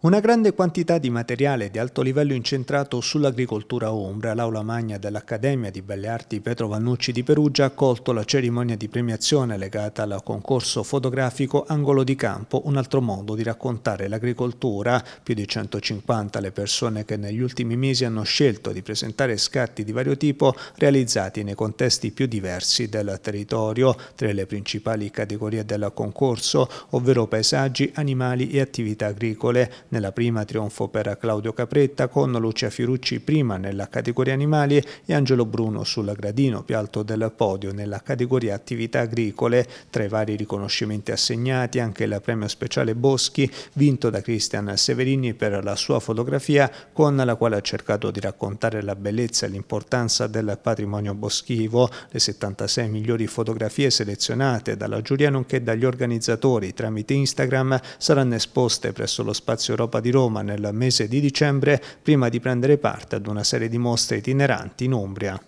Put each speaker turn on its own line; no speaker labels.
Una grande quantità di materiale di alto livello incentrato sull'agricoltura ombra, l'aula magna dell'Accademia di Belle Arti Petro Vannucci di Perugia ha accolto la cerimonia di premiazione legata al concorso fotografico Angolo di Campo, un altro modo di raccontare l'agricoltura. Più di 150 le persone che negli ultimi mesi hanno scelto di presentare scatti di vario tipo realizzati nei contesti più diversi del territorio, tra le principali categorie del concorso, ovvero paesaggi, animali e attività agricole nella prima trionfo per Claudio Capretta con Lucia Fiorucci prima nella categoria animali e Angelo Bruno sul gradino più alto del podio nella categoria attività agricole. Tra i vari riconoscimenti assegnati anche il premio speciale Boschi vinto da Cristian Severini per la sua fotografia con la quale ha cercato di raccontare la bellezza e l'importanza del patrimonio boschivo. Le 76 migliori fotografie selezionate dalla giuria nonché dagli organizzatori tramite Instagram saranno esposte presso lo spazio Europa di Roma nel mese di dicembre prima di prendere parte ad una serie di mostre itineranti in Umbria.